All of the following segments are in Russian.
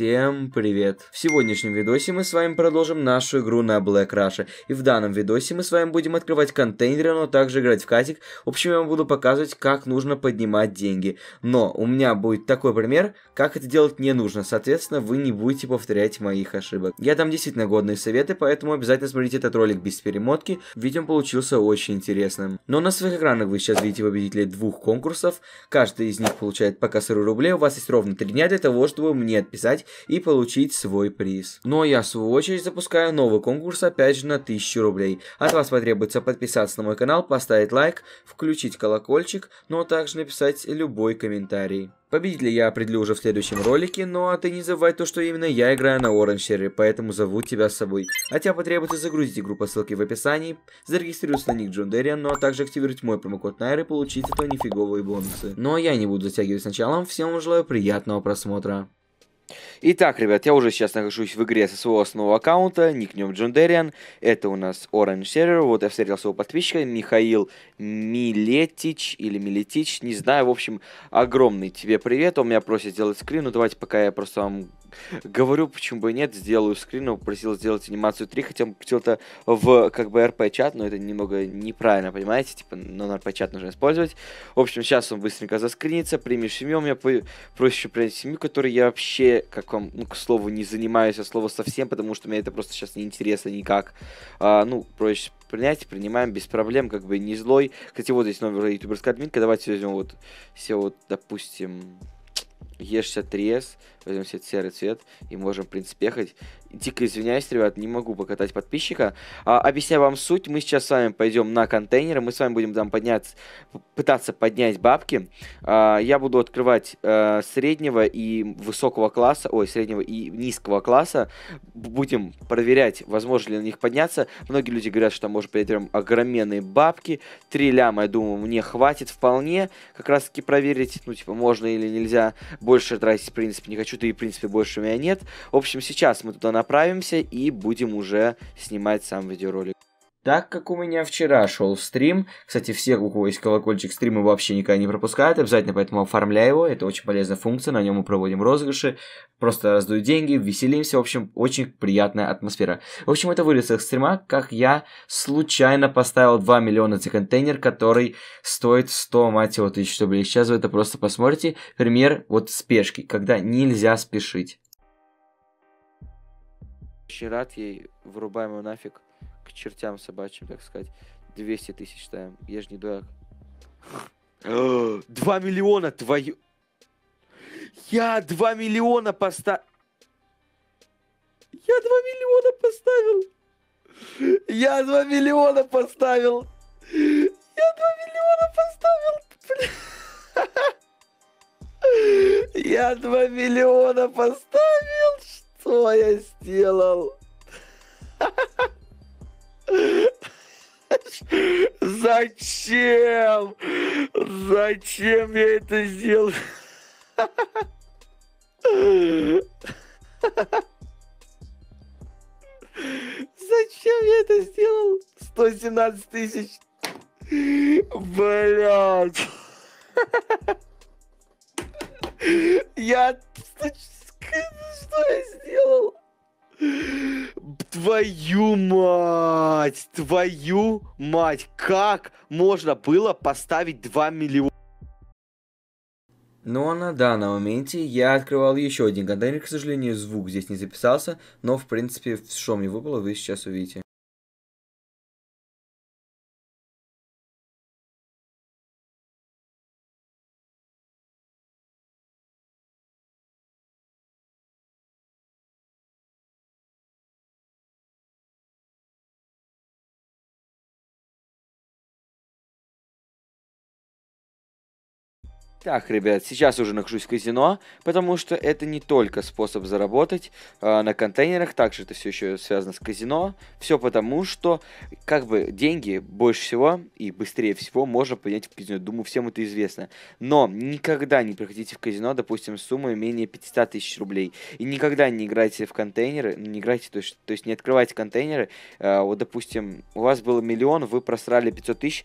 Всем привет! В сегодняшнем видосе мы с вами продолжим нашу игру на Black Russia. И в данном видосе мы с вами будем открывать контейнеры, но также играть в катик. В общем, я вам буду показывать, как нужно поднимать деньги. Но у меня будет такой пример, как это делать не нужно. Соответственно, вы не будете повторять моих ошибок. Я дам действительно годные советы, поэтому обязательно смотрите этот ролик без перемотки. Видео получился очень интересным. Но на своих экранах вы сейчас видите победителей двух конкурсов. Каждый из них получает пока 40 рублей. У вас есть ровно 3 дня для того, чтобы мне отписать, и получить свой приз. Ну а я в свою очередь запускаю новый конкурс опять же на 1000 рублей. От вас потребуется подписаться на мой канал, поставить лайк, включить колокольчик, ну а также написать любой комментарий. Победителя я определю уже в следующем ролике, но ну, а ты не забывай то, что именно я играю на Оранжере, поэтому зову тебя с собой. А тебя потребуется загрузить игру по ссылке в описании, зарегистрироваться на ник Джон Дерриан, ну а также активировать мой промокод Найры и получить это нифиговые бонусы. Но ну, а я не буду затягивать с началом, всем желаю приятного просмотра. Итак, ребят, я уже сейчас нахожусь в игре со своего основного аккаунта, никнем Джундериан. Это у нас Orange Server, вот я встретил своего подписчика, Михаил Милетич или Милетич, не знаю, в общем, огромный тебе привет. Он меня просит сделать скрин, Но давайте пока я просто вам Говорю, почему бы и нет, сделаю скрин, но попросил сделать анимацию 3, хотя бы то в как бы RP-чат, но это немного неправильно, понимаете? Типа, но на RP-чат нужно использовать. В общем, сейчас он быстренько заскринится, примешь семью, у меня проще принять семью, которой я вообще, как вам, ну, к слову, не занимаюсь, а слово совсем, потому что мне это просто сейчас не интересно никак. А, ну, проще принять, принимаем без проблем, как бы не злой. Кстати, вот здесь новый ютуберской админка, давайте возьмем вот все вот, допустим, Е63С, возьмем себе серый цвет и можем, в принципе, ехать. Дико извиняюсь, ребят, не могу покатать подписчика. А, объясняю вам суть, мы сейчас с вами пойдем на контейнеры, мы с вами будем там поднять, пытаться поднять бабки. А, я буду открывать а, среднего и высокого класса, ой, среднего и низкого класса. Будем проверять, возможно ли на них подняться. Многие люди говорят, что там может прийти прям огроменные бабки. Три ляма, я думаю, мне хватит вполне как раз-таки проверить, ну, типа, можно или нельзя больше тратить, в принципе, не хочу, да и, в принципе, больше у меня нет. В общем, сейчас мы туда направимся и будем уже снимать сам видеоролик. Так как у меня вчера шел стрим, кстати, все, у кого есть колокольчик стримы, вообще никогда не пропускают, обязательно поэтому оформляй его, это очень полезная функция, на нем мы проводим розыгрыши, просто раздают деньги, веселимся, в общем, очень приятная атмосфера. В общем, это вылез из стрима, как я случайно поставил 2 миллиона за контейнер, который стоит 100, мать его, тысяч рублей. Сейчас вы это просто посмотрите, пример вот спешки, когда нельзя спешить. Очень рад ей, вырубаем его нафиг к чертям собачьим, так сказать. 200 тысяч ставим. Я же не дурак. 2 миллиона, твою... Я 2 миллиона поставил. Я 2 миллиона поставил. Я 2 миллиона поставил. Я 2 миллиона поставил. Я 2 миллиона поставил. Что я сделал? зачем? Зачем я это сделал? Зачем я это сделал? 117 тысяч. Блядь. Я... Что я сделал? твою мать! Твою мать! Как можно было поставить 2 миллиона? Но ну, на данном моменте я открывал еще один контейнер, к сожалению, звук здесь не записался, но в принципе, что мне выпало, вы сейчас увидите. Так, ребят, сейчас уже нахожусь в казино, потому что это не только способ заработать э, на контейнерах, также это все еще связано с казино. Все потому, что как бы деньги больше всего и быстрее всего можно поднять в казино. Думаю, всем это известно. Но никогда не приходите в казино, допустим, с суммой менее 500 тысяч рублей. И никогда не играйте в контейнеры, ну, не играйте, то есть, то есть не открывайте контейнеры. Э, вот, допустим, у вас было миллион, вы просрали 500 тысяч,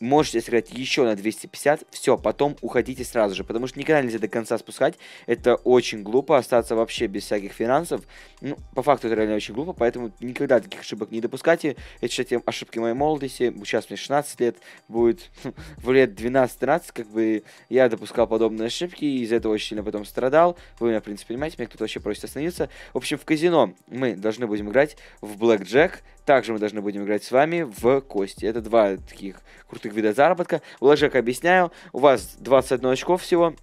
можете сыграть еще на 250, все, потом уходите сразу же, потому что никогда нельзя до конца спускать, это очень глупо, остаться вообще без всяких финансов, ну, по факту это реально очень глупо, поэтому никогда таких ошибок не допускайте, это, кстати, ошибки моей молодости, сейчас мне 16 лет, будет в лет 12-13, как бы я допускал подобные ошибки, и из-за этого очень сильно потом страдал, вы меня, в принципе, понимаете, меня кто-то вообще просит остановиться, в общем, в казино мы должны будем играть в блэкджек, также мы должны будем играть с вами в кости. Это два таких крутых вида заработка. Ложек объясняю. У вас 21 очко всего.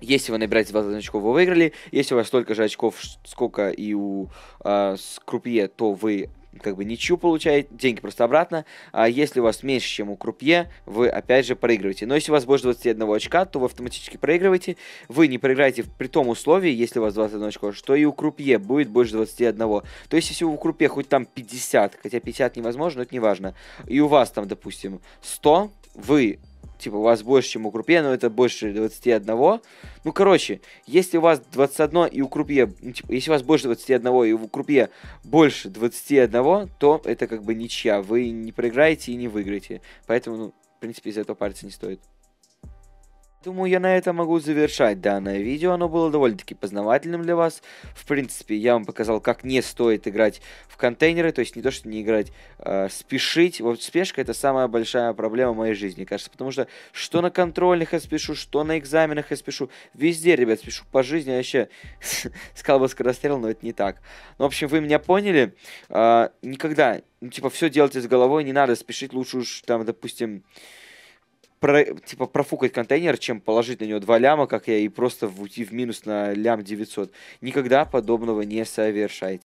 Если вы набираете 20 очков, вы выиграли. Если у вас столько же очков, сколько и у э, а, скрупье, то вы как бы ничью получаете, деньги просто обратно. А если у вас меньше, чем у крупье, вы опять же проигрываете. Но если у вас больше 21 очка, то вы автоматически проигрываете. Вы не проиграете при том условии, если у вас 21 очко, что и у крупье будет больше 21. То есть, если у крупье хоть там 50, хотя 50 невозможно, но это не важно, и у вас там, допустим, 100, вы типа, у вас больше, чем у крупье, но это больше 21. Ну, короче, если у вас 21 и у крупье, ну, типа, если у вас больше 21 и у крупье больше 21, то это как бы ничья. Вы не проиграете и не выиграете. Поэтому, ну, в принципе, из этого париться не стоит. Думаю, я на этом могу завершать данное видео. Оно было довольно-таки познавательным для вас. В принципе, я вам показал, как не стоит играть в контейнеры. То есть не то, что не играть, э, спешить. Вот спешка это самая большая проблема в моей жизни, кажется. Потому что что на контрольных я спешу, что на экзаменах я спешу. Везде, ребят, спешу по жизни. Я вообще сказал бы скорострел, но это не так. Ну, в общем, вы меня поняли. Э, никогда, ну, типа, все делайте с головой. Не надо спешить. Лучше уж там, допустим про, типа, профукать контейнер, чем положить на него два ляма, как я, и просто уйти в минус на лям 900. Никогда подобного не совершайте.